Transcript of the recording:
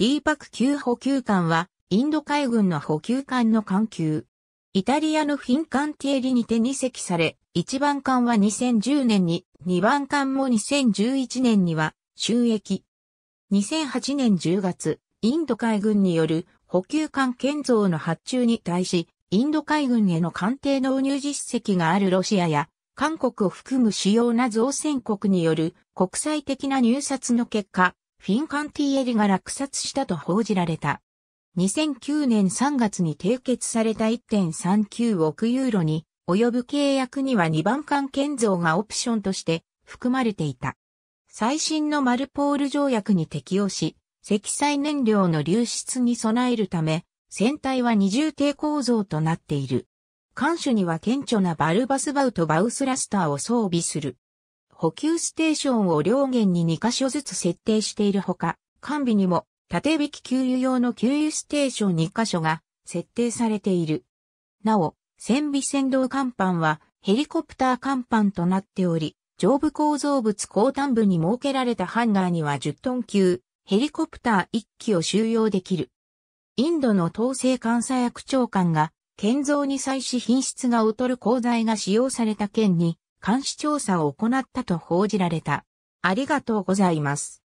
ディーパク級補給艦は、インド海軍の補給艦の艦級。イタリアのフィンカンティエリにて2隻され、1番艦は2010年に、2番艦も2011年には、収益。2008年10月、インド海軍による補給艦建造の発注に対し、インド海軍への艦艇納入実績があるロシアや、韓国を含む主要な造船国による国際的な入札の結果、フィンカンティエリが落札したと報じられた。2009年3月に締結された1.39億ユーロに及ぶ契約には2番艦建造がオプションとして含まれていた。最新のマルポール条約に適用し、積載燃料の流出に備えるため、船体は二重抵構造となっている。艦首には顕著なバルバスバウとバウスラスターを装備する。補給ステーションを両舷に2カ所ずつ設定しているほか、完備にも縦引き給油用の給油ステーション2カ所が設定されている。なお、船尾船導甲板はヘリコプター甲板となっており、上部構造物後端部に設けられたハンガーには10トン級、ヘリコプター1機を収容できる。インドの統制監査役長官が建造に際し品質が劣る鋼材が使用された件に監視調査を行ったと報じられた。ありがとうございます。